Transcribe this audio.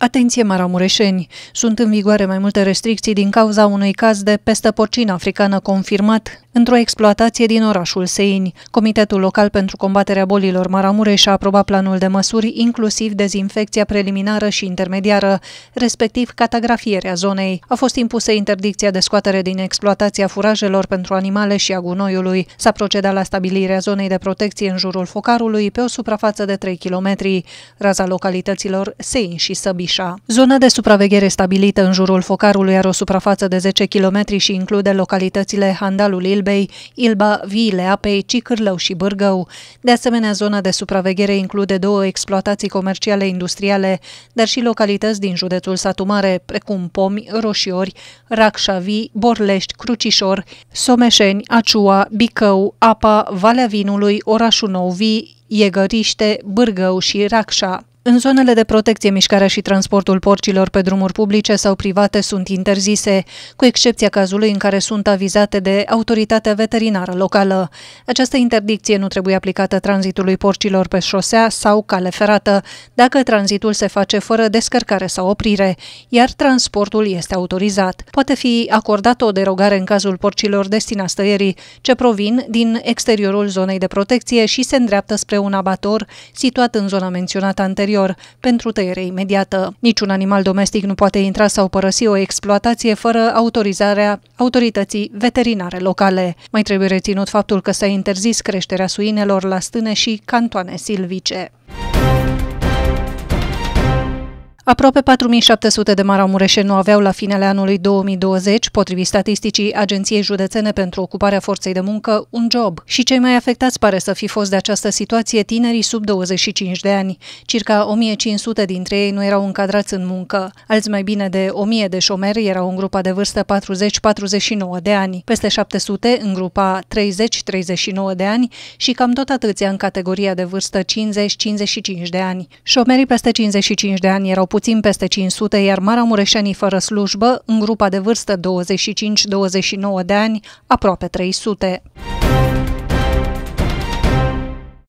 Atenție maramureșeni! Sunt în vigoare mai multe restricții din cauza unui caz de peste porcină africană confirmat într-o exploatație din orașul Seini. Comitetul Local pentru Combaterea Bolilor Maramureș a aprobat planul de măsuri, inclusiv dezinfecția preliminară și intermediară, respectiv catagrafierea zonei. A fost impusă interdicția de scoatere din exploatația furajelor pentru animale și a gunoiului. S-a procedat la stabilirea zonei de protecție în jurul focarului pe o suprafață de 3 km, raza localităților Sein și Săbi. Timișa. Zona de supraveghere stabilită în jurul focarului are o suprafață de 10 km și include localitățile Handalul Ilbei, Ilba, Viile Apei, Cicârlău și Bârgău. De asemenea, zona de supraveghere include două exploatații comerciale industriale, dar și localități din județul Satu Mare, precum Pomi, Roșiori, Racșavi, Borlești, Crucișor, Someșeni, Aciua, Bicău, Apa, Valea Vinului, Orașul Nou, Vii, Iegăriște, Bârgău și Racșa. În zonele de protecție, mișcarea și transportul porcilor pe drumuri publice sau private sunt interzise, cu excepția cazului în care sunt avizate de autoritatea veterinară locală. Această interdicție nu trebuie aplicată tranzitului porcilor pe șosea sau cale ferată, dacă tranzitul se face fără descărcare sau oprire, iar transportul este autorizat. Poate fi acordată o derogare în cazul porcilor destinați tăierii, ce provin din exteriorul zonei de protecție și se îndreaptă spre un abator situat în zona menționată anterior exterior pentru tăiere imediată. Niciun animal domestic nu poate intra sau părăsi o exploatație fără autorizarea autorității veterinare locale. Mai trebuie reținut faptul că s-a interzis creșterea suinelor la stâne și cantoane silvice. Aproape 4700 de maramureșe nu aveau la finele anului 2020, potrivit statisticii Agenției Județene pentru Ocuparea Forței de Muncă, un job. Și cei mai afectați pare să fi fost de această situație tinerii sub 25 de ani. Circa 1500 dintre ei nu erau încadrați în muncă. Alți mai bine de 1000 de șomeri erau în grupa de vârstă 40-49 de ani, peste 700 în grupa 30-39 de ani și cam tot atâția în categoria de vârstă 50-55 de ani. Șomerii peste 55 de ani erau puțin peste 500, iar maramureșenii fără slujbă, în grupa de vârstă 25-29 de ani, aproape 300.